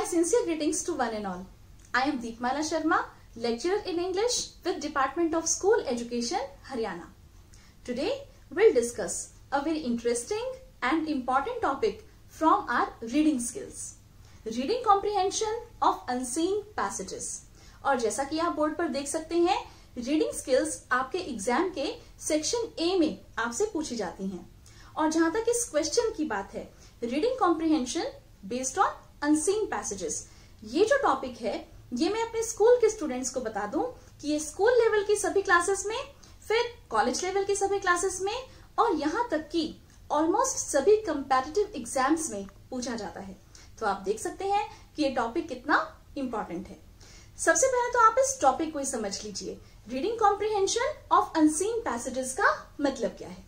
My sincere greetings to one and all. I am Deepmala Sharma, lecturer in English with Department of School Education, Haryana. Today, we'll discuss a very interesting and important topic from our reading skills. Reading comprehension of unseen passages. और जैसा कि आप board पर देख सकते हैं reading skills आपके exam के सेक्शन ए में आपसे पूछी जाती हैं और जहां तक इस क्वेश्चन की बात है reading comprehension based on unseen passages ये जो टॉपिक है ये मैं अपने स्कूल के स्टूडेंट्स को बता दूं कि ये स्कूल लेवल की सभी क्लासेस में फिर कॉलेज लेवल की सभी क्लासेस में और यहाँ तक कि ऑलमोस्ट सभी कंपेटेटिव एग्जाम्स में पूछा जाता है तो आप देख सकते हैं कि ये टॉपिक कितना इम्पोर्टेंट है सबसे पहले तो आप इस टॉपिक को ही समझ लीजिए reading comprehension of unseen passages का मतलब क्या है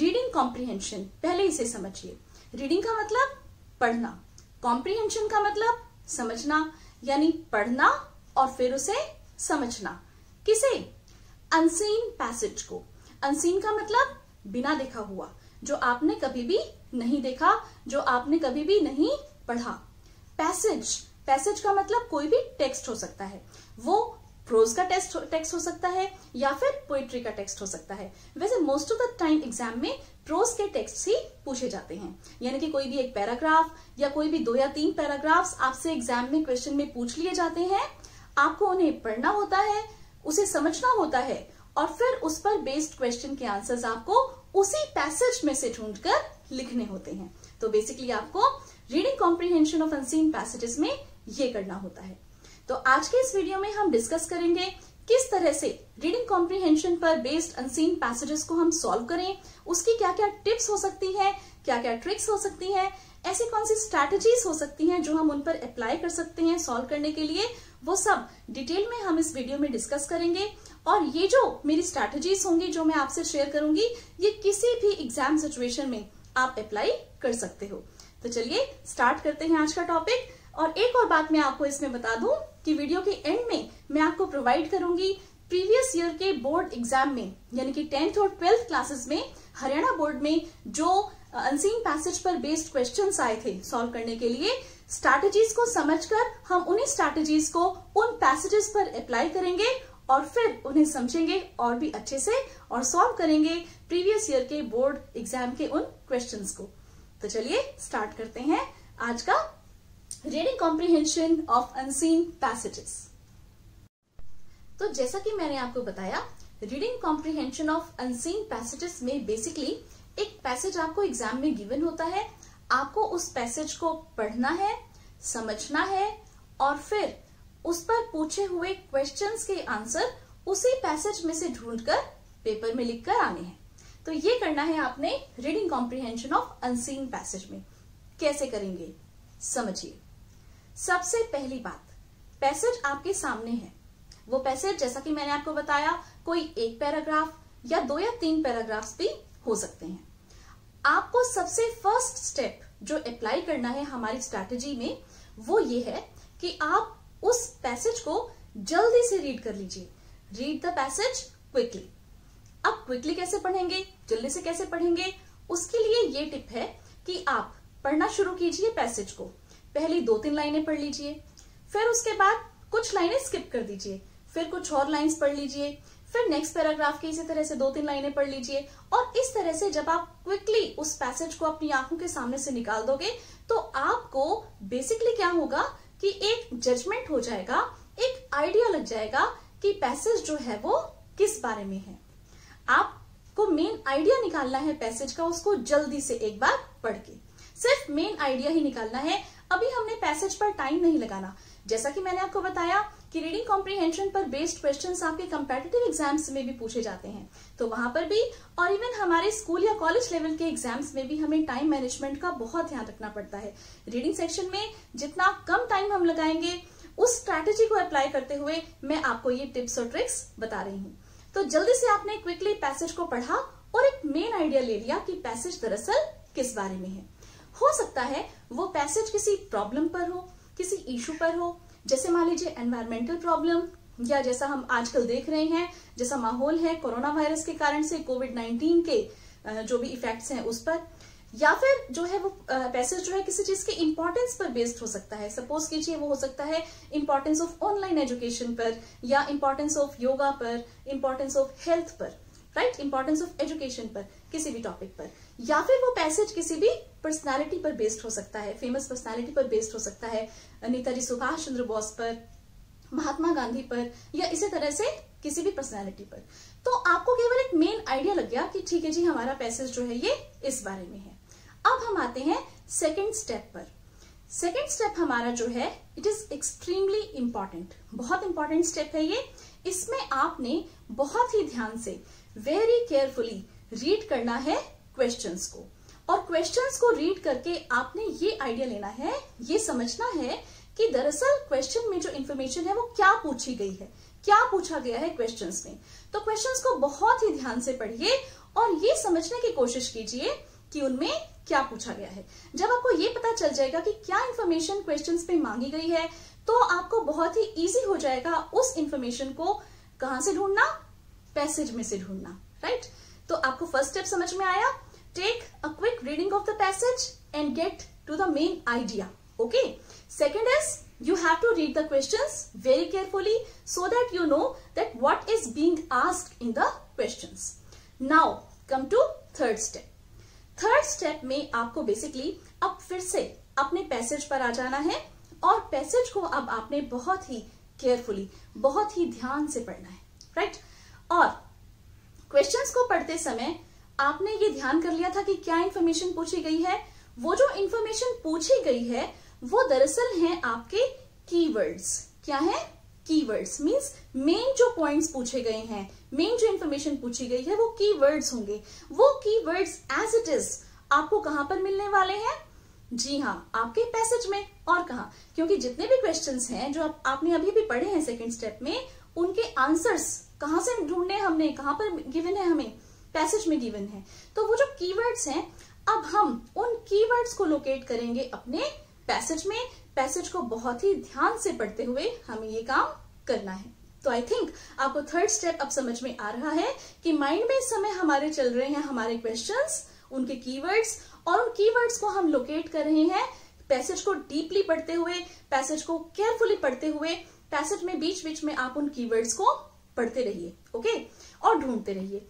रीडिंग कॉम्प्रिहेंशन पहले इसे समझिए रीडिंग का मतलब पढ़ना कॉम्प्रीहेंशन का मतलब समझना यानी पढ़ना और फिर उसे समझना किसे अनसीन पैसेज को अनसीन का मतलब बिना देखा हुआ जो आपने कभी भी नहीं देखा जो आपने कभी भी नहीं पढ़ा पैसेज पैसेज का मतलब कोई भी टेक्स्ट हो सकता है वो प्रोज का टेक्स्ट हो सकता है या फिर पोइट्री का टेक्स्ट हो सकता है वैसे most of the time exam में प्रोस के टेक्स्ट ही पूछे जाते हैं यानी कि कोई भी एक पैराग्राफ या कोई भी दो या तीन पैराग्राफ्स आपसे एग्जाम में क्वेश्चन में पूछ लिए जाते हैं आपको उन्हें पढ़ना होता है उसे समझना होता है और फिर उस पर बेस्ड क्वेश्चन के आंसर्स आपको उसी पैसेज में से ढूंढकर लिखने होते हैं तो बेसिकली आपको reading comprehension of unseen passages में ये करना होता है तो आज के इस वीडियो में हम डिस्कस करेंगे किस तरह से रीडिंग कॉम्प्रीहेंशन पर बेस्ड अनसीन पैसेजेस को हम सॉल्व करें उसकी क्या क्या टिप्स हो सकती है क्या क्या ट्रिक्स हो सकती है ऐसी कौन सी स्ट्रैटेजीज हो सकती हैं जो हम उन पर अप्लाई कर सकते हैं सॉल्व करने के लिए वो सब डिटेल में हम इस वीडियो में डिस्कस करेंगे और ये जो मेरी स्ट्रैटेजीज होंगी जो मैं आपसे शेयर करूंगी ये किसी भी एग्जाम सिचुएशन में आप अप्लाई कर सकते हो तो चलिए स्टार्ट करते हैं आज का टॉपिक और एक और बात मैं आपको इसमें बता दूं कि वीडियो के एंड में मैं आपको प्रोवाइड करूंगी प्रीवियस ईयर के बोर्ड एग्जाम में यानी कि टेंथ और ट्वेल्थ क्लासेस में हरियाणा बोर्ड में जो अनसीन पैसेज पर बेस्ड क्वेश्चंस आए थे सॉल्व करने के लिए स्ट्रैटेजीज को समझकर हम उन्हीं स्ट्रैटेजीज को उन पैसेजेस पर अप्लाई करेंगे और फिर उन्हें समझेंगे और भी अच्छे से और सॉल्व करेंगे प्रीवियस ईयर के बोर्ड एग्जाम के उन क्वेश्चंस को तो चलिए स्टार्ट करते हैं आज का reading comprehension of unseen passages तो जैसा कि मैंने आपको बताया reading comprehension of unseen passages में बेसिकली एक पैसेज आपको एग्जाम में गिवन होता है आपको उस पैसेज को पढ़ना है समझना है और फिर उस पर पूछे हुए क्वेश्चंस के आंसर उसी पैसेज में से ढूंढकर पेपर में लिखकर आने हैं तो ये करना है आपने reading comprehension of unseen passage में कैसे करेंगे समझिए सबसे पहली बात पैसेज आपके सामने है वो पैसेज जैसा कि मैंने आपको बताया कोई एक पैराग्राफ या दो या तीन पैराग्राफ्स भी हो सकते हैं आपको सबसे फर्स्ट स्टेप जो अप्लाई करना है हमारी स्ट्रैटेजी में वो ये है कि आप उस पैसेज को जल्दी से रीड कर लीजिए रीड द पैसेज क्विकली अब क्विकली कैसे पढ़ेंगे जल्दी से कैसे पढ़ेंगे उसके लिए ये टिप है कि आप पढ़ना शुरू कीजिए पैसेज को पहली दो तीन लाइनें पढ़ लीजिए फिर उसके बाद कुछ लाइनें स्किप कर दीजिए फिर कुछ और लाइन्स पढ़ लीजिए फिर नेक्स्ट पैराग्राफ की इसी तरह से दो तीन लाइनें पढ़ लीजिए और इस तरह से जब आप क्विकली उस पैसेज को अपनी आंखों के सामने से निकाल दोगे तो आपको बेसिकली क्या होगा कि एक जजमेंट हो जाएगा एक आइडिया लग जाएगा कि पैसेज जो है वो किस बारे में है आपको मेन आइडिया निकालना है पैसेज का उसको जल्दी से एक बार पढ़ के सिर्फ मेन आइडिया ही निकालना है अभी हमने पैसेज पर टाइम नहीं लगाना जैसा कि मैंने आपको बताया कि रीडिंग कॉम्प्रीहेंशन पर बेस्ड क्वेश्चंस आपके कंपेटेटिव एग्जाम्स में भी पूछे जाते हैं तो वहां पर भी और इवन हमारे स्कूल या कॉलेज लेवल के एग्जाम्स में भी हमें टाइम मैनेजमेंट का बहुत ध्यान रखना पड़ता है रीडिंग सेक्शन में जितना कम टाइम हम लगाएंगे उस स्ट्रैटेजी को अप्लाई करते हुए मैं आपको ये टिप्स और ट्रिक्स बता रही हूँ तो जल्दी से आपने क्विकली पैसेज को पढ़ा और एक मेन आइडिया ले लिया कि पैसेज दरअसल किस बारे में है हो सकता है वो पैसेज किसी प्रॉब्लम पर हो किसी इशू पर हो जैसे मान लीजिए एनवायरमेंटल प्रॉब्लम या जैसा हम आजकल देख रहे हैं जैसा माहौल है कोरोना वायरस के कारण से कोविड नाइन्टीन के जो भी इफेक्ट्स हैं उस पर या फिर जो है वो पैसेज जो है किसी चीज के इम्पोर्टेंस पर बेस्ड हो सकता है सपोज कीजिए वो हो सकता है इम्पोर्टेंस ऑफ ऑनलाइन एजुकेशन पर या इम्पोर्टेंस ऑफ योगा पर इम्पोर्टेंस ऑफ हेल्थ पर राइट इंपॉर्टेंस ऑफ एजुकेशन पर किसी भी टॉपिक पर या फिर वो पैसेज किसी भी पर्सनालिटी पर बेस्ड हो सकता है फेमस पर्सनालिटी पर बेस्ड हो सकता है नेताजी सुभाष चंद्र बोस पर महात्मा गांधी पर या इसी तरह से किसी भी पर्सनालिटी पर तो आपको केवल एक मेन आइडिया लग गया कि ठीक है जी हमारा पैसेज जो है ये इस बारे में है अब हम आते हैं सेकेंड स्टेप पर सेकेंड स्टेप हमारा जो है इट इज एक्सट्रीमली इंपॉर्टेंट बहुत इंपॉर्टेंट स्टेप है ये इसमें आपने बहुत ही ध्यान से वेरी केयरफुली रीड करना है क्वेश्चंस को और क्वेश्चंस को रीड करके आपने ये आइडिया लेना है ये समझना है कि दरअसल क्वेश्चन में जो इन्फॉर्मेशन है वो क्या पूछी गई है क्या पूछा गया है क्वेश्चंस में तो क्वेश्चंस को बहुत ही ध्यान से पढ़िए और ये समझने की कोशिश कीजिए कि उनमें क्या पूछा गया है जब आपको ये पता चल जाएगा कि क्या इन्फॉर्मेशन क्वेश्चन पे मांगी गई है तो आपको बहुत ही ईजी हो जाएगा उस इन्फॉर्मेशन को कहां से ढूंढना पैसेज में से ढूंढना राइट तो आपको फर्स्ट स्टेप समझ में आया take a quick reading of the passage and get to the main idea okay second is you have to read the question very carefully so that you know that what is being ask in the question now come to third step third step में आपको basically अब फिर से अपने passage पर आ जाना है और पैसेज को अब आपने बहुत ही केयरफुली बहुत ही ध्यान से पढ़ना है राइट right? और क्वेश्चंस को पढ़ते समय आपने ये ध्यान कर लिया था कि क्या इंफॉर्मेशन पूछी गई है वो जो इंफॉर्मेशन पूछी गई है वो दरअसल है आपके कीवर्ड्स क्या है कीवर्ड्स मींस मेन जो पॉइंट्स पूछे गए हैं मेन जो इंफॉर्मेशन पूछी गई है वो कीवर्ड्स होंगे वो कीवर्ड्स एज इट इज आपको कहां पर मिलने वाले हैं जी हाँ आपके पैसेज में और कहा क्योंकि जितने भी क्वेश्चंस हैं जो आप, आपने अभी भी पढ़े हैं सेकंड स्टेप में उनके आंसर्स कहाँ से ढूंढने हमने कहाँ पर गिवन है हमें पैसेज में गिवन है तो वो जो कीवर्ड्स हैं अब हम उन कीवर्ड्स को लोकेट करेंगे अपने पैसेज में पैसेज को बहुत ही ध्यान से पढ़ते हुए हमें ये काम करना है तो आई थिंक आपको थर्ड स्टेप अब समझ में आ रहा है कि माइंड में इस समय हमारे चल रहे हैं हमारे क्वेश्चन उनके कीवर्ड्स और उन कीवर्ड्स को हम लोकेट कर रहे हैं पैसेज को डीपली पढ़ते हुए पैसेज को केयरफुली पढ़ते हुए पैसेज में बीच बीच में आप उन कीवर्ड्स को पढ़ते रहिए ओके और ढूंढते रहिए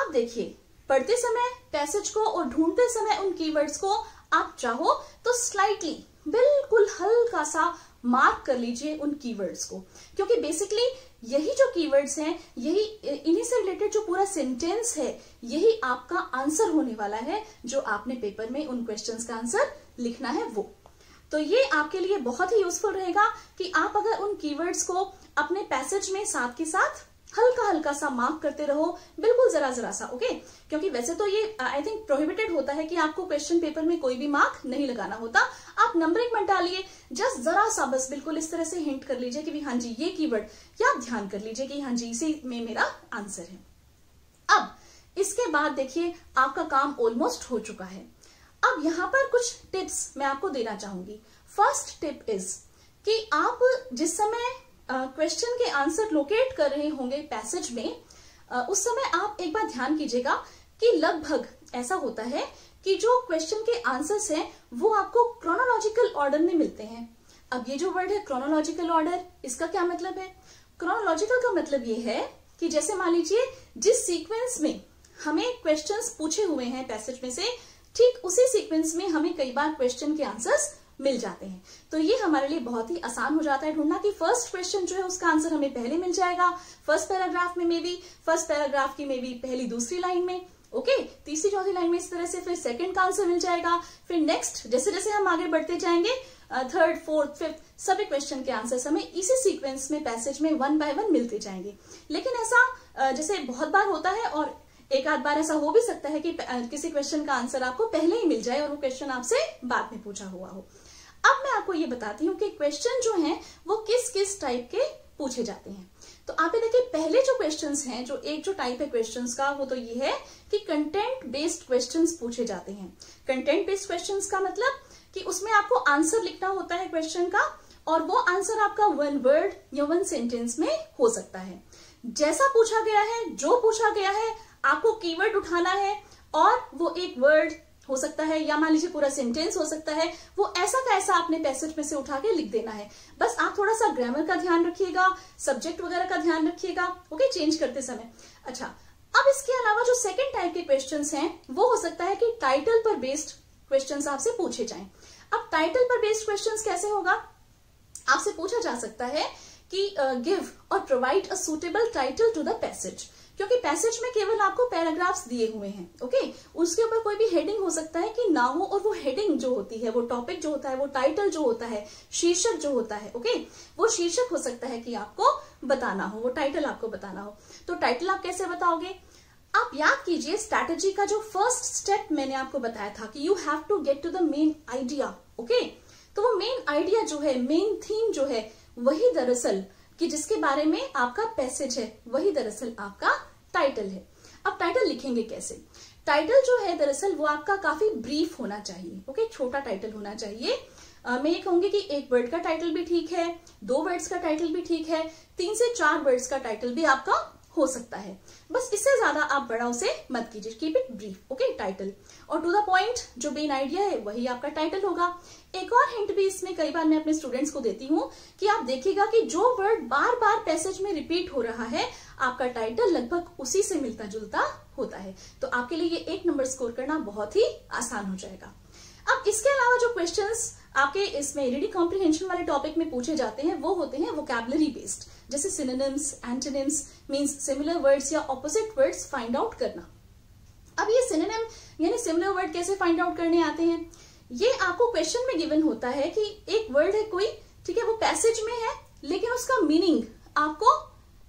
आप देखिए पढ़ते समय पैसेज को और ढूंढते समय उन कीवर्ड्स को आप चाहो तो स्लाइटली बिल्कुल हल्का सा मार्क कर लीजिए उन कीवर्ड्स को क्योंकि बेसिकली यही जो कीवर्ड्स हैं यही इन्हीं से रिलेटेड जो पूरा सेंटेंस है यही आपका आंसर होने वाला है जो आपने पेपर में उन क्वेश्चंस का आंसर लिखना है वो तो ये आपके लिए बहुत ही यूजफुल रहेगा कि आप अगर उन कीवर्ड्स को अपने पैसेज में साथ के साथ हल्का हल्का सा मार्क करते रहो बिल्कुल जरा जरा सा ओके क्योंकि वैसे तो ये आई थिंक प्रोहिबिटेड होता है कि आपको क्वेश्चन पेपर में कोई भी मार्क नहीं लगाना होता आप नंबरिंग में डालिए जस्ट जरा सा बस बिल्कुल इस तरह से हिंट कर लीजिए कि भी हाँ जी ये कीवर्ड या ध्यान कर लीजिए कि हाँ जी इसी में मेरा आंसर है अब इसके बाद देखिए आपका काम ऑलमोस्ट हो चुका है अब यहाँ पर कुछ टिप्स मैं आपको देना चाहूंगी फर्स्ट टिप इज कि आप जिस समय क्वेश्चन के आंसर लोकेट कर रहे होंगे पैसेज में uh, उस समय आप एक बार ध्यान कीजिएगा कि लगभग ऐसा होता है कि जो क्वेश्चन के आंसर्स हैं वो आपको क्रोनोलॉजिकल ऑर्डर में मिलते हैं अब ये जो वर्ड है क्रोनोलॉजिकल ऑर्डर इसका क्या मतलब है क्रोनोलॉजिकल का मतलब ये है कि जैसे मान लीजिए जिस सीक्वेंस में हमें क्वेश्चंस पूछे हुए हैं पैसेज में से ठीक उसी सीक्वेंस में हमें कई बार क्वेश्चन के आंसर्स मिल जाते हैं तो ये हमारे लिए बहुत ही आसान हो जाता है ढूंढना कि फर्स्ट क्वेश्चन जो है उसका आंसर हमें पहले मिल जाएगा फर्स्ट पैराग्राफ में मे बी फर्स्ट पैराग्राफ की मे बी पहली दूसरी लाइन में ओके okay, तीसरी चौथी लाइन में इस तरह से फिर सेकंड का आंसर मिल जाएगा फिर नेक्स्ट जैसे जैसे हम आगे बढ़ते जाएंगे थर्ड फोर्थ फिफ्थ सभी क्वेश्चन के आंसर हमें इसी सीक्वेंस में पैसेज में वन बाय वन मिलते जाएंगे लेकिन ऐसा जैसे बहुत बार होता है और एक आध बार ऐसा हो भी सकता है कि किसी क्वेश्चन का आंसर आपको पहले ही मिल जाए और वो क्वेश्चन आपसे बाद में पूछा हुआ हो अब मैं आपको ये बताती हूँ कि क्वेश्चन जो हैं वो किस किस टाइप के पूछे जाते हैं तो आप ये देखिए पहले जो क्वेश्चंस हैं जो एक जो टाइप है क्वेश्चंस का वो तो ये है कि कंटेंट बेस्ड क्वेश्चंस पूछे जाते हैं कंटेंट बेस्ड क्वेश्चंस का मतलब कि उसमें आपको आंसर लिखना होता है क्वेश्चन का और वो आंसर आपका वन वर्ड या वन सेंटेंस में हो सकता है जैसा पूछा गया है जो पूछा गया है आपको कीवर्ड उठाना है और वो एक वर्ड हो सकता है या मान लीजिए पूरा सेंटेंस हो सकता है वो ऐसा का ऐसा आपने पैसेज में से उठा के लिख देना है बस आप थोड़ा सा ग्रामर का ध्यान रखिएगा सब्जेक्ट वगैरह का ध्यान रखिएगा ओके चेंज करते समय अच्छा अब इसके अलावा जो सेकंड टाइप के क्वेश्चंस हैं वो हो सकता है कि टाइटल पर बेस्ड क्वेश्चन आपसे पूछे जाए अब टाइटल पर बेस्ड क्वेश्चन कैसे होगा आपसे पूछा जा सकता है कि गिव और provide a suitable title to the passage क्योंकि पैसेज में केवल आपको पैराग्राफ्स दिए हुए हैं ओके उसके ऊपर कोई भी हेडिंग हो सकता है कि ना हो और वो हेडिंग जो होती है वो टॉपिक जो होता है वो टाइटल जो होता है शीर्षक जो होता है ओके वो शीर्षक हो सकता है कि आपको बताना हो वो टाइटल आपको बताना हो तो टाइटल आप कैसे बताओगे आप याद कीजिए स्ट्रैटेजी का जो फर्स्ट स्टेप मैंने आपको बताया था कि you have to get to the main idea okay तो वो मेन आइडिया जो है मेन थीम जो है वही दरअसल कि जिसके बारे में आपका पैसेज है वही दरअसल आपका टाइटल है अब टाइटल लिखेंगे कैसे टाइटल जो है दरअसल वो आपका काफी ब्रीफ होना चाहिए ओके छोटा टाइटल होना चाहिए आ, मैं ये कहूंगी कि एक वर्ड का टाइटल भी ठीक है दो वर्ड्स का टाइटल भी ठीक है तीन से चार वर्ड्स का टाइटल भी आपका हो सकता है बस इससे ज्यादा आप बड़ा उसे मत कीजिए keep it brief okay title और टू द पॉइंट जो मेन आइडिया है वही आपका टाइटल होगा एक और हिंट भी इसमें कई बार मैं अपने स्टूडेंट्स को देती हूँ कि आप देखिएगा कि जो वर्ड बार बार पैसेज में रिपीट हो रहा है आपका टाइटल लगभग उसी से मिलता जुलता होता है तो आपके लिए ये एक नंबर स्कोर करना बहुत ही आसान हो जाएगा अब इसके अलावा जो क्वेश्चंस आपके इसमें रीडिंग कॉम्प्रिहेंशन वाले टॉपिक में पूछे जाते हैं वो होते हैं वोकेबलरी बेस्ड जैसे synonyms antonyms means similar words या ऑपोजिट वर्ड्स फाइंड आउट करना अब ये सिनोनिम यानी सिमिलर वर्ड कैसे फाइंड आउट करने आते हैं ये आपको क्वेश्चन में गिवन होता है कि एक वर्ड है कोई ठीक है वो पैसेज में है लेकिन उसका मीनिंग आपको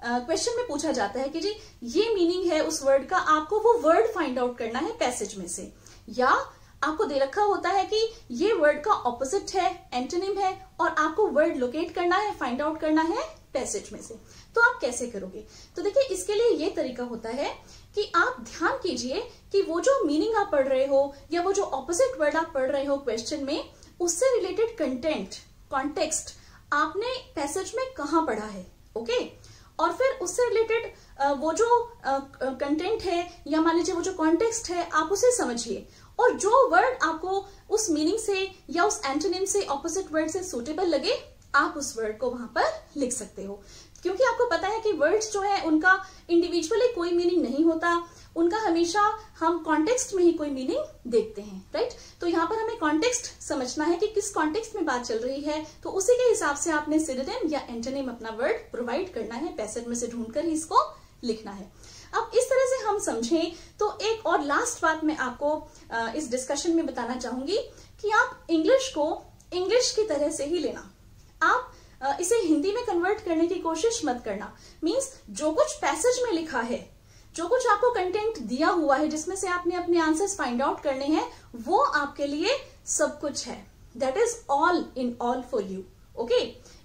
क्वेश्चन uh, में पूछा जाता है कि जी ये मीनिंग है उस वर्ड का आपको वो वर्ड फाइंड आउट करना है पैसेज में से या आपको दे रखा होता है कि ये वर्ड का ऑपोजिट है एंटोनिम है और आपको वर्ड लोकेट करना है फाइंड आउट करना है पैसेज में से तो आप कैसे करोगे तो देखिए इसके लिए ये तरीका होता है कि आप ध्यान कीजिए कि वो जो मीनिंग आप पढ़ रहे हो या वो जो ऑपोजिट वर्ड आप पढ़ रहे हो क्वेश्चन में उससे रिलेटेड कंटेंट कॉन्टेक्स्ट आपने पैसेज में कहा पढ़ा है ओके okay? और फिर उससे रिलेटेड वो जो कंटेंट है या मान लीजिए वो जो कॉन्टेक्स्ट है आप उसे समझिए और जो वर्ड आपको उस मीनिंग से या उस एंटोनिम से ऑपोजिट वर्ड से सूटेबल लगे आप उस वर्ड को वहां पर लिख सकते हो क्योंकि आपको पता है कि वर्ड्स जो है उनका इंडिविजुअली कोई मीनिंग नहीं होता उनका हमेशा हम कॉन्टेक्स्ट में ही कोई मीनिंग देखते हैं राइट तो यहाँ पर हमें कॉन्टेक्स्ट समझना है कि किस कॉन्टेक्स्ट में बात चल रही है तो उसी के हिसाब से आपने सिरिनेम या एंटोनिम अपना वर्ड प्रोवाइड करना है पैसेज में से ढूंढकर ही इसको लिखना है अब इस तरह से हम समझें तो एक और लास्ट बात मैं आपको इस डिस्कशन में बताना चाहूंगी कि आप इंग्लिश को इंग्लिश की तरह से ही लेना आप इसे हिंदी में कन्वर्ट करने की कोशिश मत करना मीन्स जो कुछ पैसेज में लिखा है जो कुछ आपको कंटेंट दिया हुआ है जिसमें से आपने अपने आंसर्स फाइंड आउट करने हैं वो आपके लिए सब कुछ है that is all in all for you okay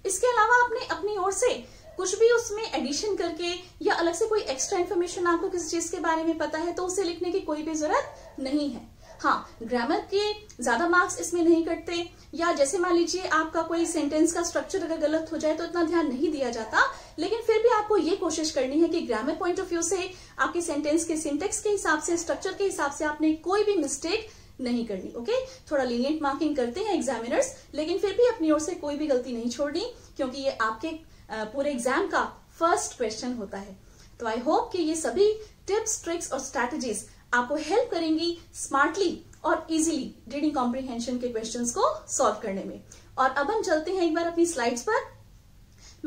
इसके अलावा आपने अपनी ओर से कुछ भी उसमें एडिशन करके या अलग से कोई एक्स्ट्रा इन्फॉर्मेशन आपको किसी चीज के बारे में पता है तो उसे लिखने की कोई भी जरूरत नहीं है हाँ ग्रामर के ज्यादा मार्क्स इसमें नहीं कटते या जैसे मान लीजिए आपका कोई सेंटेंस का स्ट्रक्चर अगर गलत हो जाए तो इतना ध्यान नहीं दिया जाता लेकिन फिर भी आपको ये कोशिश करनी है कि ग्रामर पॉइंट ऑफ व्यू से आपके सेंटेंस के सिंटेक्स के हिसाब से स्ट्रक्चर के हिसाब से आपने कोई भी मिस्टेक नहीं करनी ओके थोड़ा लीनियंट मार्किंग करते हैं एग्जामिनर्स लेकिन फिर भी अपनी ओर से कोई भी गलती नहीं छोड़नी क्योंकि ये आपके पूरे एग्जाम का फर्स्ट क्वेश्चन होता है तो आई होप कि ये सभी टिप्स ट्रिक्स और स्ट्रैटेजीज आपको हेल्प करेंगी स्मार्टली और इजीली रीडिंग कॉम्प्रिहेंशन के क्वेश्चंस को सॉल्व करने में और अब हम चलते हैं एक बार अपनी स्लाइड्स पर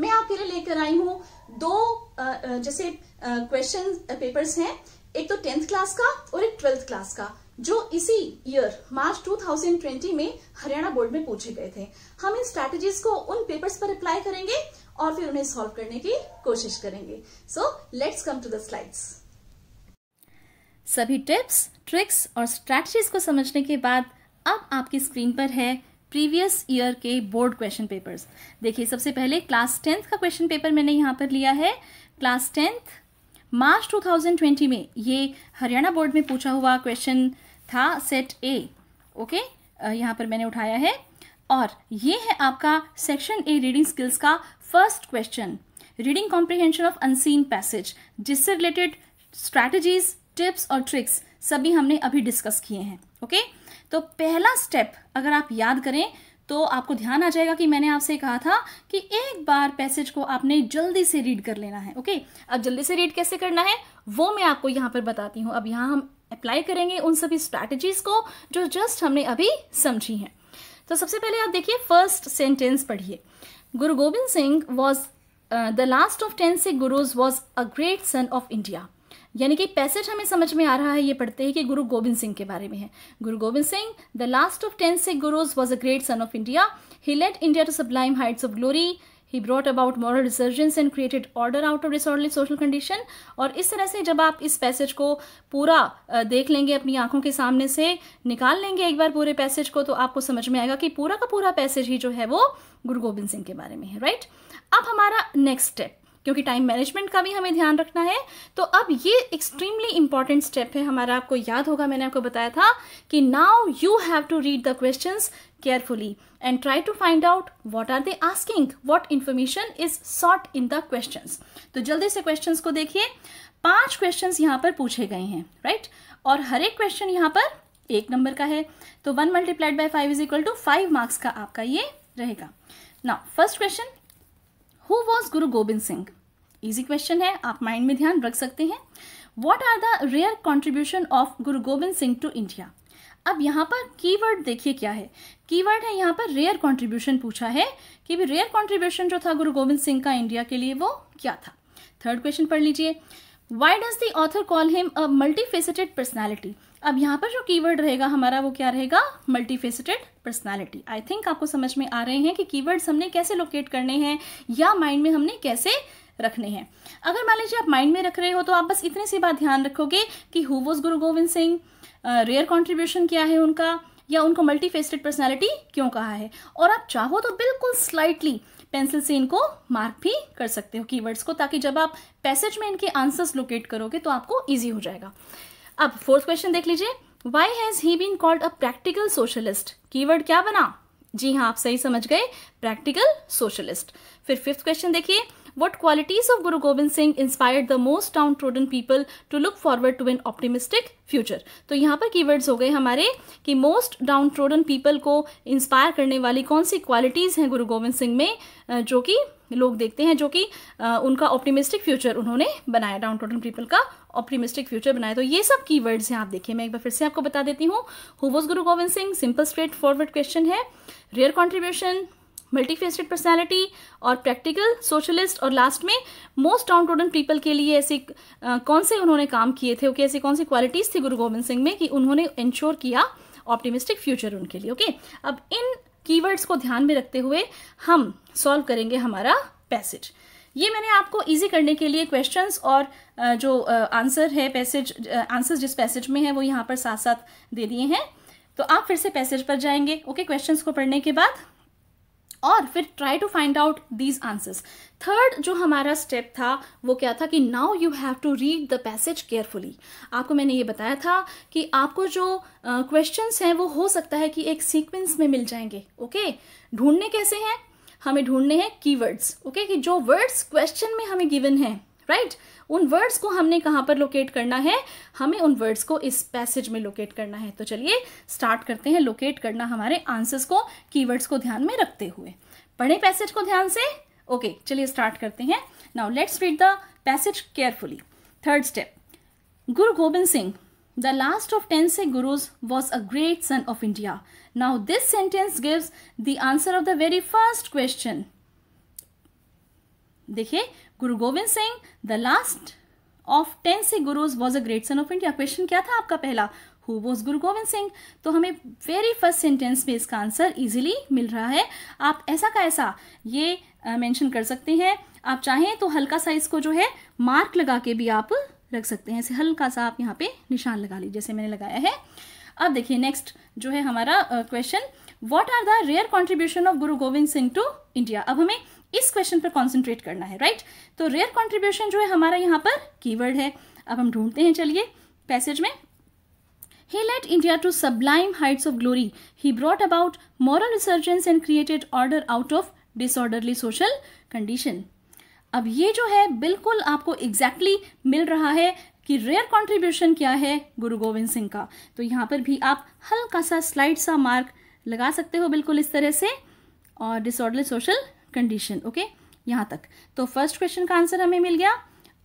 मैं आपके लिए लेकर आई हूँ दो जैसे क्वेश्चन पेपर्स हैं एक तो टेंथ क्लास का और एक ट्वेल्थ क्लास का जो इसी ईयर मार्च 2020 में हरियाणा बोर्ड में पूछे गए थे हम इन स्ट्रेटेजीज को उन पेपर्स पर अप्लाई करेंगे और फिर उन्हें सॉल्व करने की कोशिश करेंगे so let's come to the slides सभी टिप्स ट्रिक्स और स्ट्रैटजीज को समझने के बाद अब आपकी स्क्रीन पर है प्रीवियस ईयर के बोर्ड क्वेश्चन पेपर्स देखिए सबसे पहले क्लास टेंथ का क्वेश्चन पेपर मैंने यहाँ पर लिया है क्लास टेंथ मार्च 2020 में ये हरियाणा बोर्ड में पूछा हुआ क्वेश्चन था सेट ए ओके यहाँ पर मैंने उठाया है और ये है आपका सेक्शन ए रीडिंग स्किल्स का first question reading comprehension of unseen passage जिससे रिलेटेड स्ट्रैटेजीज टिप्स और ट्रिक्स सभी हमने अभी डिस्कस किए हैं ओके तो पहला स्टेप अगर आप याद करें तो आपको ध्यान आ जाएगा कि मैंने आपसे कहा था कि एक बार पैसेज को आपने जल्दी से रीड कर लेना है ओके अब जल्दी से रीड कैसे करना है वो मैं आपको यहां पर बताती हूँ अब यहां हम अप्लाई करेंगे उन सभी स्ट्रैटेजीज को जो जस्ट हमने अभी समझी हैं तो सबसे पहले आप देखिए फर्स्ट सेंटेंस पढ़िए Guru Govind Singh was the last of ten Sikh gurus was a great son of India यानी कि पैसेज हमें समझ में आ रहा है ये पढ़ते हैं कि गुरु गोविंद सिंह के बारे में है Guru Govind Singh the last of ten Sikh gurus was a great son of India he led India to sublime heights of glory he brought about moral resurgence and created order out of disorderly social condition और इस तरह से जब आप इस passage को पूरा देख लेंगे अपनी आंखों के सामने से निकाल लेंगे एक बार पूरे पैसेज को तो आपको समझ में आएगा कि पूरा का पूरा पैसेज ही जो है वो गुरु गोविंद सिंह के बारे में है राइट अब हमारा नेक्स्ट स्टेप क्योंकि टाइम मैनेजमेंट का भी हमें ध्यान रखना है तो अब ये एक्सट्रीमली इंपॉर्टेंट स्टेप है हमारा आपको याद होगा मैंने आपको बताया था कि now you have to read the question carefully and try to find out what are they asking what information is sought in the question तो जल्दी से क्वेश्चन को देखिए पांच क्वेश्चन यहाँ पर पूछे गए हैं right और हर एक क्वेश्चन यहाँ पर एक नंबर का है तो one multiplied by five is equal to five marks का आपका ये रहेगा ना फर्स्ट क्वेश्चन हु वॉज गुरु गोबिंद सिंह इजी क्वेश्चन है आप माइंड में ध्यान रख सकते हैं what are the rare contribution of Guru Gobind Singh to India अब यहाँ पर कीवर्ड देखिए क्या है कीवर्ड है यहाँ पर रेयर कॉन्ट्रीब्यूशन पूछा है कि भी रेयर कॉन्ट्रीब्यूशन जो था गुरु गोविंद सिंह का इंडिया के लिए वो क्या था थर्ड क्वेश्चन पढ़ लीजिए why does the author call him a multifaceted personality अब यहाँ पर जो कीवर्ड रहेगा हमारा वो क्या रहेगा मल्टीफेसिटेड पर्सनालिटी आई थिंक आपको समझ में आ रहे हैं कि कीवर्ड्स हमने कैसे लोकेट करने हैं या माइंड में हमने कैसे रखने हैं अगर मान लीजिए आप माइंड में रख रहे हो तो आप बस इतनी सी बात ध्यान रखोगे कि who was Guru Govind Singh rare contribution क्या है उनका या उनको मल्टी फेस्टेड पर्सनैलिटी क्यों कहा है और आप चाहो तो बिल्कुल स्लाइटली पेंसिल से इनको मार्क भी कर सकते हो कीवर्ड्स को ताकि जब आप पैसेज में इनके आंसर्स लोकेट करोगे तो आपको ईजी हो जाएगा अब फोर्थ क्वेश्चन देख लीजिए why has he been called a practical socialist keyword क्या बना जी हाँ आप सही समझ गए प्रैक्टिकल सोशलिस्ट फिर फिफ्थ क्वेश्चन देखिए what qualities of Guru Govind Singh inspired the most downtrodden people to look forward to an optimistic future तो यहाँ पर की हो गए हमारे कि मोस्ट डाउन ट्रोडन पीपल को इंस्पायर करने वाली कौन सी क्वालिटीज हैं गुरु गोविंद सिंह में जो कि लोग देखते हैं जो कि उनका ऑप्टिमिस्टिक फ्यूचर उन्होंने बनाया डाउन ट्रोडन पीपल का ऑप्टिमिस्टिक फ्यूचर बनाए तो ये सब की वर्ड्स हैं आप देखिए मैं एक बार फिर से आपको बता देती हूँ who was Guru Govind Singh simple straightforward question है rare contribution multifaceted personality और प्रैक्टिकल सोशलिस्ट और लास्ट में मोस्ट डाउन टूडन पीपल के लिए ऐसे कौन से उन्होंने काम किए थे ओके ऐसी कौन सी क्वालिटीज़ थी गुरु गोविंद सिंह में कि उन्होंने इंश्योर किया ऑप्टिमिस्टिक फ्यूचर उनके लिए ओके अब इन कीवर्ड्स को ध्यान में रखते हुए हम सॉल्व करेंगे हमारा पैसेज ये मैंने आपको ईजी करने के लिए क्वेश्चंस और जो आंसर है पैसेज आंसर जिस पैसेज में है वो यहाँ पर साथ साथ दे दिए हैं तो आप फिर से पैसेज पर जाएंगे ओके क्वेश्चंस को पढ़ने के बाद और फिर try to find out these answers third जो हमारा स्टेप था वो क्या था कि now you have to read the passage carefully आपको मैंने ये बताया था कि आपको जो क्वेश्चंस uh, हैं वो हो सकता है कि एक सीक्वेंस में मिल जाएंगे ओके okay? ढूंढने कैसे हैं हमें ढूंढने हैं कीवर्ड्स ओके कि जो वर्ड्स क्वेश्चन में हमें गिवन है राइट right? उन वर्ड्स को हमने कहाँ पर लोकेट करना है हमें उन वर्ड्स को इस पैसेज में लोकेट करना है तो चलिए स्टार्ट करते हैं लोकेट करना हमारे आंसर्स को कीवर्ड्स को ध्यान में रखते हुए पढ़े पैसेज को ध्यान से ओके okay, चलिए स्टार्ट करते हैं now let's read the passage carefully third step Guru Gobind Singh the last of ten Sikh gurus was a great son of India Now this sentence gives the answer of the very first question. देखिए Guru Govind Singh the last of ten Sikh gurus was a great son of India question क्या था आपका पहला who was Guru Govind Singh तो हमें very first sentence में इसका answer easily मिल रहा है आप ऐसा का ऐसा ये मैंशन uh, कर सकते हैं आप चाहें तो हल्का सा इसको जो है मार्क लगा के भी आप रख सकते हैं ऐसे हल्का सा आप यहाँ पे निशान लगा लीजिए जैसे मैंने लगाया है uh, अब देखिए नेक्स्ट जो है हमारा question what are the rare contribution of Guru Govind Singh to India अब हमें इस क्वेश्चन पर कॉन्सेंट्रेट करना है राइट right? तो रेयर कॉन्ट्रीब्यूशन जो है हमारा यहाँ पर कीवर्ड है अब हम ढूंढते हैं चलिए पैसेज में He led India to sublime heights of glory. He brought about moral resurgence and created order out of disorderly social condition. अब ये जो है बिल्कुल आपको एग्जैक्टली exactly मिल रहा है कि रेयर कंट्रीब्यूशन क्या है गुरु गोविंद सिंह का तो यहाँ पर भी आप हल्का सा स्लाइड सा मार्क लगा सकते हो बिल्कुल इस तरह से और डिसऑर्डर सोशल कंडीशन ओके यहाँ तक तो फर्स्ट क्वेश्चन का आंसर हमें मिल गया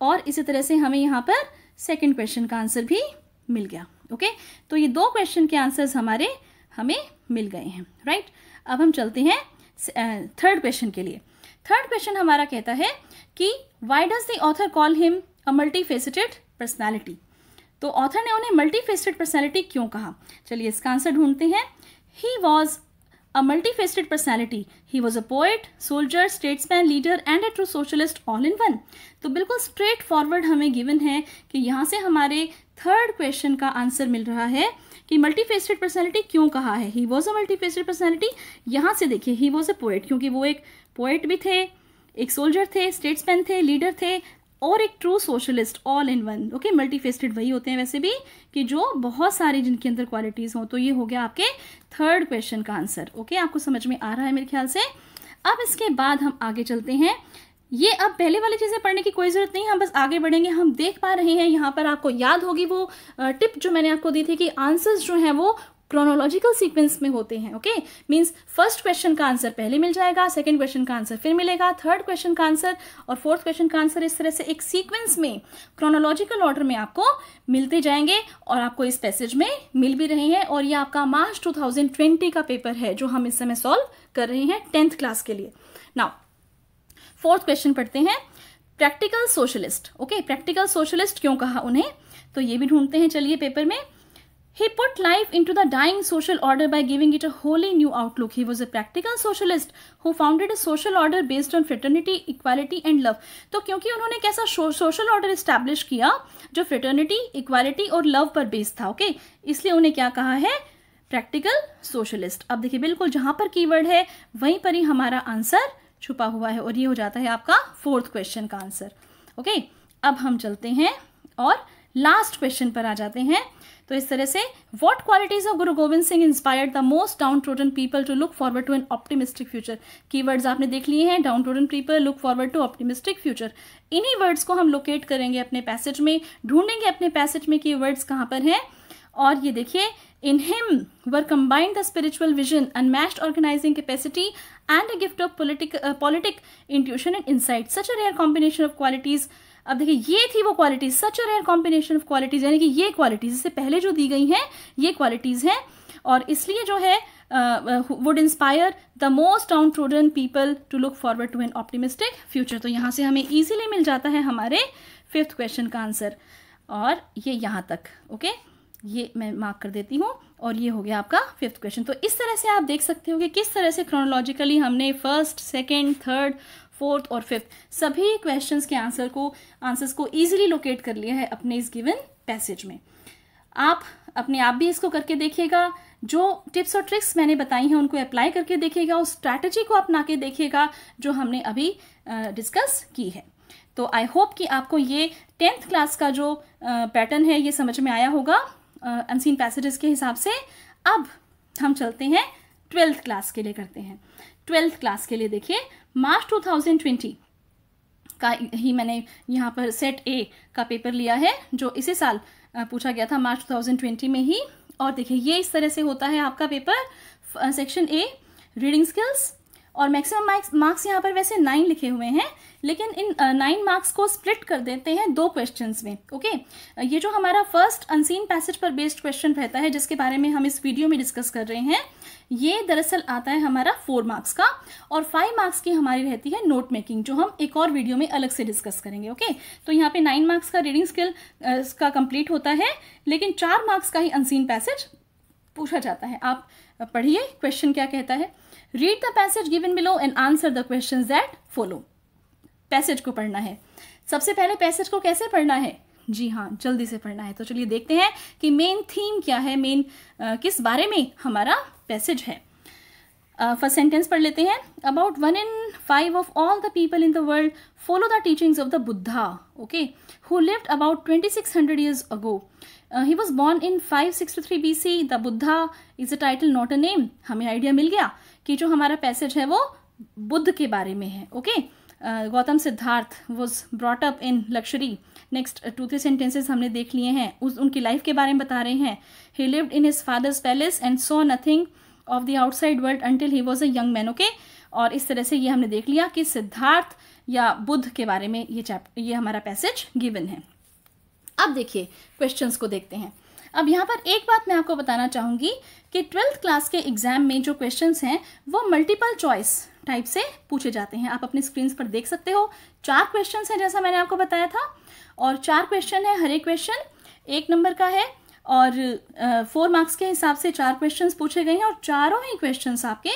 और इसी तरह से हमें यहाँ पर सेकेंड क्वेश्चन का आंसर भी मिल गया ओके तो ये दो क्वेश्चन के आंसर्स हमारे हमें मिल गए हैं राइट अब हम चलते हैं थर्ड क्वेश्चन के लिए थर्ड क्वेश्चन हमारा कहता है कि why does the author call him a multifaceted personality तो ऑथर ने उन्हें मल्टी फेस्टेड पर्सनैलिटी क्यों कहा चलिए इसका आंसर ढूंढते हैं he was a a multifaceted personality. He was a poet, soldier, statesman, leader and a true socialist all in one तो बिल्कुल स्ट्रेट फॉरवर्ड हमें गिवन है कि यहाँ से हमारे थर्ड क्वेश्चन का आंसर मिल रहा है कि मल्टी फेस्टेड पर्सनैलिटी क्यों कहा है he was a multifaceted personality यहाँ से देखिए ही वॉज अ पोएट क्योंकि वो एक पोएट भी थे एक सोल्जर थे स्टेट्समैन थे लीडर थे और एक true socialist all in one okay multifaceted वही होते हैं वैसे भी कि जो बहुत सारी जिनके अंदर क्वालिटीज हो तो ये हो गया आपके थर्ड क्वेश्चन का आंसर ओके okay? आपको समझ में आ रहा है मेरे ख्याल से अब इसके बाद हम आगे चलते हैं ये अब पहले वाली चीज़ें पढ़ने की कोई ज़रूरत नहीं हम बस आगे बढ़ेंगे हम देख पा रहे हैं यहाँ पर आपको याद होगी वो टिप जो मैंने आपको दी थी कि आंसर्स जो हैं वो क्रोनोलॉजिकल सीक्वेंस में होते हैं ओके मीन्स फर्स्ट क्वेश्चन का आंसर पहले मिल जाएगा सेकंड क्वेश्चन का आंसर फिर मिलेगा थर्ड क्वेश्चन का आंसर और फोर्थ क्वेश्चन का आंसर इस तरह से एक सीक्वेंस में क्रोनोलॉजिकल ऑर्डर में आपको मिलते जाएंगे और आपको इस पैसेज में मिल भी रहे हैं और ये आपका मार्च 2020 का पेपर है जो हम इस समय सॉल्व कर रहे हैं टेंथ क्लास के लिए नाउ फोर्थ क्वेश्चन पढ़ते हैं practical socialist okay practical socialist क्यों कहा उन्हें तो ये भी ढूंढते हैं चलिए पेपर में He put life into the dying social order by giving it a wholly new outlook. He was a practical socialist who founded a social order based on fraternity, equality and love. तो क्योंकि उन्होंने कैसा social order establish किया जो fraternity, equality और love पर based था okay? इसलिए उन्हें क्या कहा है Practical socialist. अब देखिए बिल्कुल जहां पर keyword है वहीं पर ही हमारा answer छुपा हुआ है और ये हो जाता है आपका fourth question का answer. okay? अब हम चलते हैं और last question पर आ जाते हैं तो इस तरह से what qualities of Guru Govind Singh inspired the most downtrodden people to look forward to an optimistic future keywords आपने देख लिए हैं downtrodden people look forward to optimistic future इन्हीं वर्ड्स को हम लोकेट करेंगे अपने पैसेज में ढूंढेंगे अपने पैसेज में कि वर्ड्स कहाँ पर हैं और ये देखिए in him were combined the spiritual vision unmatched organising capacity and a gift of politic politic intuition and insight such a rare combination of qualities अब देखिए ये थी वो qualities such a rare combination of qualities यानी कि ये qualities इससे पहले जो दी गई हैं ये क्वालिटीज हैं और इसलिए जो है would inspire the most downtrodden people to look forward to an optimistic future तो यहाँ से हमें ईजिली मिल जाता है हमारे फिफ्थ क्वेश्चन का आंसर और ये यहाँ तक ओके ये मैं मार्क कर देती हूँ और ये हो गया आपका फिफ्थ क्वेश्चन तो इस तरह से आप देख सकते हो कि किस तरह से क्रोनोलॉजिकली हमने फर्स्ट सेकेंड थर्ड फोर्थ और फिफ्थ सभी क्वेश्चंस के आंसर को आंसर्स को ईजिली लोकेट कर लिया है अपने इस गिवन पैसेज में आप अपने आप भी इसको करके देखिएगा जो टिप्स और ट्रिक्स मैंने बताई हैं उनको अप्लाई करके देखिएगा उस स्ट्रैटेजी को अपना के देखिएगा जो हमने अभी डिस्कस uh, की है तो आई होप कि आपको ये टेंथ क्लास का जो पैटर्न uh, है ये समझ में आया होगा अनसीन uh, पैसेजेस के हिसाब से अब हम चलते हैं ट्वेल्थ क्लास के लिए करते हैं ट्वेल्थ क्लास के लिए देखिए मार्च 2020 का ही मैंने यहाँ पर सेट ए का पेपर लिया है जो इसी साल पूछा गया था मार्च 2020 में ही और देखिए ये इस तरह से होता है आपका paper section A reading skills और मैक्सिमम मार्क्स मार्क्स यहाँ पर वैसे नाइन लिखे हुए हैं लेकिन इन नाइन uh, मार्क्स को स्प्लिट कर देते हैं दो क्वेश्चन में ओके uh, ये जो हमारा फर्स्ट अनसीन पैसेज पर बेस्ड क्वेश्चन रहता है जिसके बारे में हम इस वीडियो में डिस्कस कर रहे हैं ये दरअसल आता है हमारा फोर मार्क्स का और फाइव मार्क्स की हमारी रहती है नोट मेकिंग जो हम एक और वीडियो में अलग से डिस्कस करेंगे ओके तो यहाँ पे नाइन मार्क्स का रीडिंग स्किल का कंप्लीट होता है लेकिन चार मार्क्स का ही अनसीन पैसेज पूछा जाता है आप पढ़िए क्वेश्चन क्या कहता है read the passage given below and answer the question that follow passage को पढ़ना है सबसे पहले पैसेज को कैसे पढ़ना है जी हाँ जल्दी से पढ़ना है तो चलिए देखते हैं कि मेन थीम क्या है मेन किस बारे में हमारा पैसेज है फर्स्ट सेंटेंस पढ़ लेते हैं about one in five of all the people in the world follow the teachings of the Buddha okay who lived about twenty six hundred years ago Uh, he was born in 563 BC. The Buddha is a title, not a name. हमें idea मिल गया कि जो हमारा passage है वो बुद्ध के बारे में है okay okay? Uh, Gautam Siddhartha was brought up in luxury next two three sentences हमने देख लिए हैं उस उनकी लाइफ के बारे में बता रहे हैं he lived in his father's palace and saw nothing of the outside world until he was a young man okay और इस तरह से ये हमने देख लिया कि सिद्धार्थ या बुद्ध के बारे में ये चैप्टर ये हमारा पैसेज गिवन है अब देखिए क्वेश्चंस को देखते हैं अब यहाँ पर एक बात मैं आपको बताना चाहूँगी कि ट्वेल्थ क्लास के एग्जाम में जो क्वेश्चंस हैं वो मल्टीपल चॉइस टाइप से पूछे जाते हैं आप अपने स्क्रीन पर देख सकते हो चार क्वेश्चन हैं जैसा मैंने आपको बताया था और चार क्वेश्चन है हर एक क्वेश्चन एक नंबर का है और फोर मार्क्स के हिसाब से चार क्वेश्चंस पूछे गए हैं और चारों ही क्वेश्चंस आपके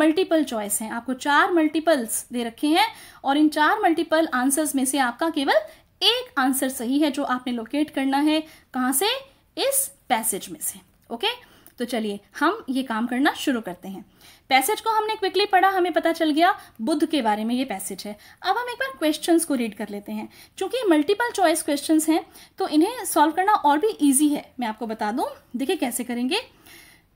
मल्टीपल चॉइस हैं आपको चार मल्टीपल्स दे रखे हैं और इन चार मल्टीपल आंसर्स में से आपका केवल एक आंसर सही है जो आपने लोकेट करना है कहाँ से इस पैसेज में से ओके तो चलिए हम ये काम करना शुरू करते हैं पैसेज को हमने क्विकली पढ़ा हमें पता चल गया बुद्ध के बारे में ये पैसेज है अब हम एक बार क्वेश्चंस को रीड कर लेते हैं क्योंकि मल्टीपल चॉइस क्वेश्चंस हैं तो इन्हें सॉल्व करना और भी ईजी है मैं आपको बता दूं देखिए कैसे करेंगे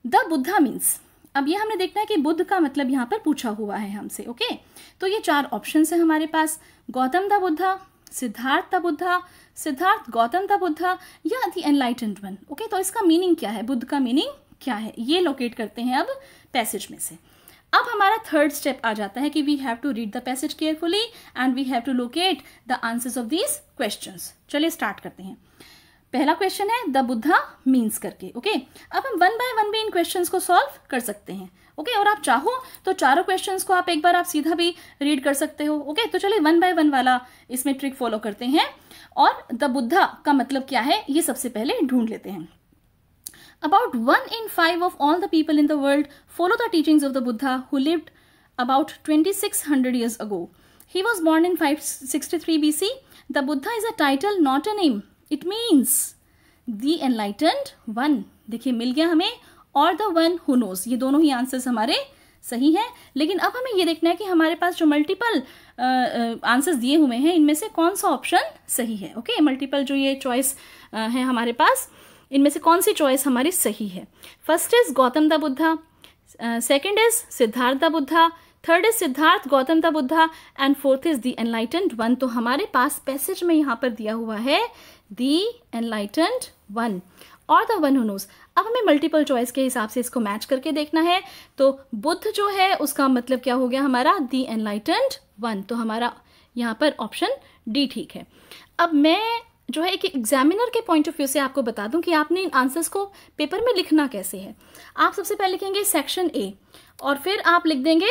द बुद्धा मीन्स अब ये हमने देखना है कि बुद्ध का मतलब यहाँ पर पूछा हुआ है हमसे ओके तो ये चार ऑप्शन है हमारे पास Gautam the Buddha Siddhartha the Buddha Siddhartha Gautam the Buddha या दी एनलाइटेंड वन ओके तो इसका मीनिंग क्या है बुद्ध का मीनिंग क्या है ये लोकेट करते हैं अब पैसेज में से अब हमारा थर्ड स्टेप आ जाता है कि we have to read the passage carefully and we have to locate the answers of these question चलिए स्टार्ट करते हैं पहला क्वेश्चन है द बुद्धा मीन्स करके ओके okay? अब हम वन बाय वन भी इन क्वेश्चन को सॉल्व कर सकते हैं ओके और आप चाहो तो चारों क्वेश्चन को आप एक बार आप सीधा भी रीड कर सकते हो ओके तो चलिए वन बाय वन वाला इसमें ट्रिक फॉलो करते हैं और द बुद्धा का मतलब क्या है ये सबसे पहले ढूंढ लेते हैं about one in five of all the people in the world follow the teaching of the Buddha who lived about twenty six hundred years ago he was born in five sixty three B C the Buddha is a title not a name it means the enlightened one देखिए मिल गया हमें और the one who knows ये दोनों ही answers हमारे सही हैं लेकिन अब हमें ये देखना है कि हमारे पास जो मल्टीपल आंसर्स uh, uh, दिए हुए हैं इनमें से कौन सा ऑप्शन सही है ओके okay? मल्टीपल जो ये चॉइस uh, है हमारे पास इनमें से कौन सी चॉइस हमारी सही है first is Gautam the Buddha second is Siddhartha the Buddha third is Siddhartha Gautam the Buddha and fourth is the enlightened one तो हमारे पास पैसेज में यहाँ पर दिया हुआ है दी एनलाइटेंड वन और द वन हु नोज अब हमें मल्टीपल चॉइस के हिसाब से इसको मैच करके देखना है तो बुद्ध जो है उसका मतलब क्या हो गया हमारा दी एनलाइटेंड वन तो हमारा यहाँ पर ऑप्शन डी ठीक है अब मैं जो है एक एग्जामिनर के पॉइंट ऑफ व्यू से आपको बता दूं कि आपने इन आंसर्स को पेपर में लिखना कैसे है आप सबसे पहले लिखेंगे सेक्शन ए और फिर आप लिख देंगे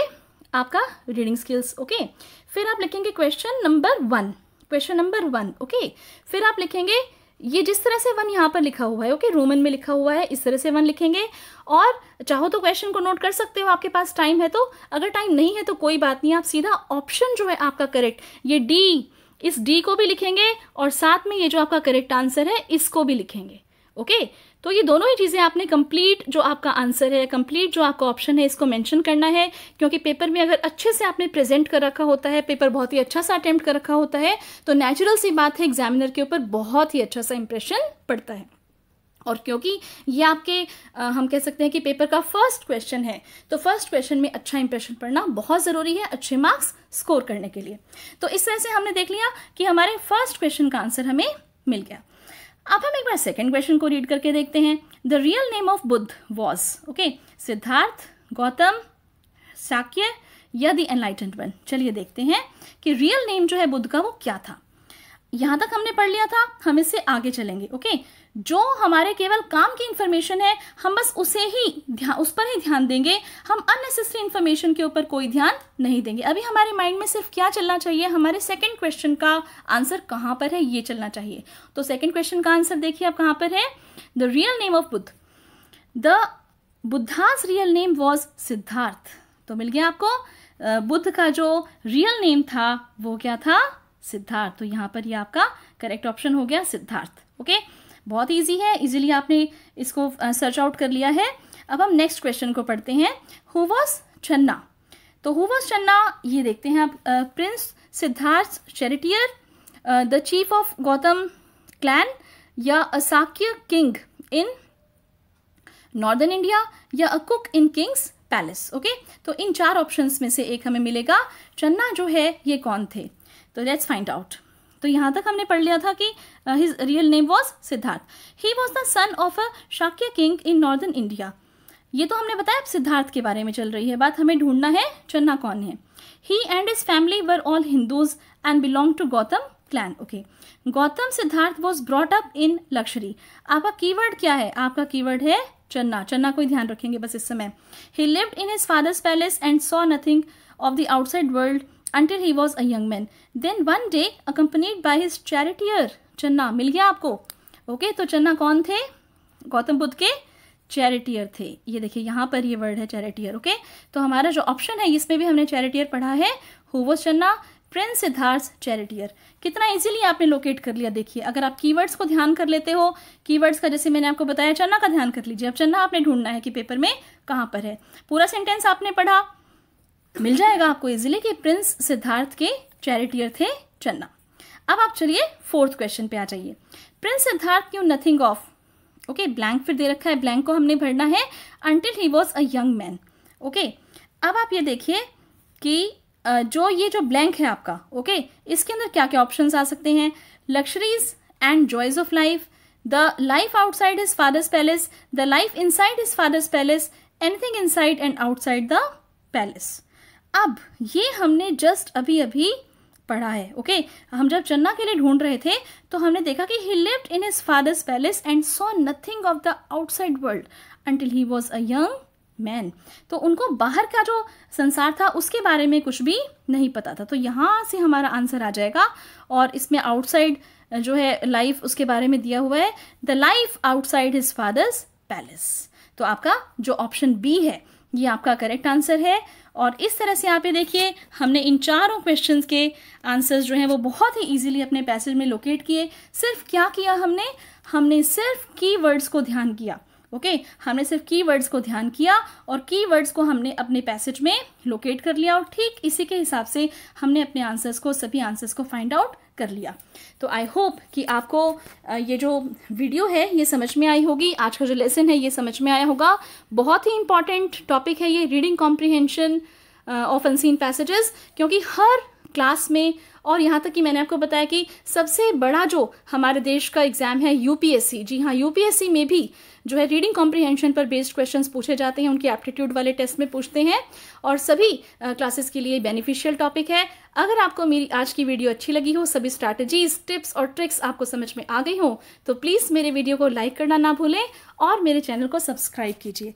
आपका रीडिंग स्किल्स ओके फिर आप लिखेंगे question number one question number one okay फिर आप लिखेंगे ये जिस तरह से वन यहाँ पर लिखा हुआ है ओके okay? रोमन में लिखा हुआ है इस तरह से वन लिखेंगे और चाहो तो क्वेश्चन को नोट कर सकते हो आपके पास टाइम है तो अगर टाइम नहीं है तो कोई बात नहीं आप सीधा ऑप्शन जो है आपका करेक्ट ये डी इस डी को भी लिखेंगे और साथ में ये जो आपका करेक्ट आंसर है इसको भी लिखेंगे ओके तो ये दोनों ही चीज़ें आपने कंप्लीट जो आपका आंसर है कंप्लीट जो आपका ऑप्शन है इसको मेंशन करना है क्योंकि पेपर में अगर अच्छे से आपने प्रेजेंट कर रखा होता है पेपर बहुत ही अच्छा सा अटेम्प्ट कर रखा होता है तो नेचुरल सी बात है एग्जामिनर के ऊपर बहुत ही अच्छा सा इंप्रेशन पड़ता है और क्योंकि ये आपके आ, हम कह सकते हैं कि पेपर का फर्स्ट क्वेश्चन है तो फर्स्ट क्वेश्चन में अच्छा इंप्रेशन पड़ना बहुत ज़रूरी है अच्छे मार्क्स स्कोर करने के लिए तो इस तरह से हमने देख लिया कि हमारे फर्स्ट क्वेश्चन का आंसर हमें मिल गया अब हम एक बार सेकेंड क्वेश्चन को रीड करके देखते हैं the real name of Buddha was okay Siddhartha Gautam Shakya या दी एनलाइटेंट चलिए देखते हैं कि रियल नेम जो है बुद्ध का वो क्या था यहां तक हमने पढ़ लिया था हम इससे आगे चलेंगे ओके जो हमारे केवल काम की इंफॉर्मेशन है हम बस उसे ही ध्यान उस पर ही ध्यान देंगे हम अननेसेसरी इंफॉर्मेशन के ऊपर कोई ध्यान नहीं देंगे अभी हमारे माइंड में सिर्फ क्या चलना चाहिए हमारे सेकंड क्वेश्चन का आंसर कहाँ पर है ये चलना चाहिए तो सेकंड क्वेश्चन का आंसर देखिए आप कहाँ पर है the real name of Buddha the Buddha's real name was Siddhartha तो मिल गया आपको बुद्ध का जो रियल नेम था वो क्या था सिद्धार्थ तो यहाँ पर ये यह आपका करेक्ट ऑप्शन हो गया सिद्धार्थ ओके बहुत ईजी है इजीली आपने इसको सर्च आउट कर लिया है अब हम नेक्स्ट क्वेश्चन को पढ़ते हैं हु वॉज चन्ना तो हु वॉज चन्ना ये देखते हैं आप प्रिंस सिद्धार्थ चैरिटियर the chief of Gautam clan या असाक्य किंग इन नॉर्दर्न इंडिया या a cook in king's palace okay तो इन चार ऑप्शंस में से एक हमें मिलेगा चन्ना जो है ये कौन थे तो लेट्स फाइंड आउट तो यहाँ तक हमने पढ़ लिया था कि his real name was Siddhartha he was the son of a Shakya king in northern India ये तो हमने बताया सिद्धार्थ के बारे में चल रही है बात हमें ढूंढना है चन्ना कौन है he and his family were all Hindus and belong to Gautam clan okay Gautam Siddhartha was brought up in luxury आपका कीवर्ड क्या है आपका कीवर्ड है चन्ना चन्ना को ही ध्यान रखेंगे बस इस समय he lived in his father's palace and saw nothing of the outside world until he was a young man. Then one day, accompanied by his charioteer, चन्ना मिल गया आपको ओके okay, तो चन्ना कौन थे गौतम बुद्ध के चैरिटियर थे ये देखिए यहाँ पर ये वर्ड है चैरिटियर ओके okay? तो हमारा जो ऑप्शन है इसमें भी हमने चैरिटियर पढ़ा है वो चन्ना प्रिंस सिद्धार्थ चैरिटियर कितना इजीली आपने लोकेट कर लिया देखिए अगर आप कीवर्ड्स को ध्यान कर लेते हो कीवर्ड्स का जैसे मैंने आपको बताया चन्ना का ध्यान कर लीजिए अब चन्ना आपने ढूंढना है कि पेपर में कहाँ पर है पूरा सेंटेंस आपने पढ़ा मिल जाएगा आपको इजीली कि प्रिंस सिद्धार्थ के चैरिटियर थे चन्ना अब आप चलिए फोर्थ क्वेश्चन पे आ जाइए प्रिंस सिद्धार्थ क्यों नथिंग ऑफ ओके ब्लैंक फिर दे रखा है ब्लैंक को हमने भरना है until he was a young man okay अब आप ये देखिए कि जो ये जो ब्लैंक है आपका ओके okay, इसके अंदर क्या क्या ऑप्शन आ सकते हैं luxuries and joys of life the life outside his father's palace the life inside his father's palace anything inside and outside the palace अब ये हमने जस्ट अभी अभी पढ़ा है ओके okay? हम जब चन्ना के लिए ढूंढ रहे थे तो हमने देखा कि he lived in his father's palace and saw nothing of the outside world until he was a young man तो उनको बाहर का जो संसार था उसके बारे में कुछ भी नहीं पता था तो यहाँ से हमारा आंसर आ जाएगा और इसमें आउटसाइड जो है लाइफ उसके बारे में दिया हुआ है the life outside his father's palace तो आपका जो ऑप्शन बी है ये आपका करेक्ट आंसर है और इस तरह से आप देखिए हमने इन चारों क्वेश्चंस के आंसर्स जो हैं वो बहुत ही इजीली अपने पैसेज में लोकेट किए सिर्फ क्या किया हमने हमने सिर्फ कीवर्ड्स को ध्यान किया ओके हमने सिर्फ कीवर्ड्स को ध्यान किया और कीवर्ड्स को हमने अपने पैसेज में लोकेट कर लिया और ठीक इसी के हिसाब से हमने अपने आंसर्स को सभी आंसर्स को फाइंड आउट कर लिया तो आई होप कि आपको ये जो वीडियो है ये समझ में आई होगी आज का जो लेसन है ये समझ में आया होगा बहुत ही इंपॉर्टेंट टॉपिक है ये reading comprehension of unseen passages क्योंकि हर क्लास में और यहाँ तक कि मैंने आपको बताया कि सबसे बड़ा जो हमारे देश का एग्ज़ाम है यूपीएससी जी हाँ यूपीएससी में भी जो है रीडिंग कॉम्प्रीहेंशन पर बेस्ड क्वेश्चंस पूछे जाते हैं उनके एप्टीट्यूड वाले टेस्ट में पूछते हैं और सभी क्लासेस के लिए बेनिफिशियल टॉपिक है अगर आपको मेरी आज की वीडियो अच्छी लगी हो सभी स्ट्रैटेजीज टिप्स और ट्रिक्स आपको समझ में आ गई हो तो प्लीज़ मेरे वीडियो को लाइक करना ना भूलें और मेरे चैनल को सब्सक्राइब कीजिए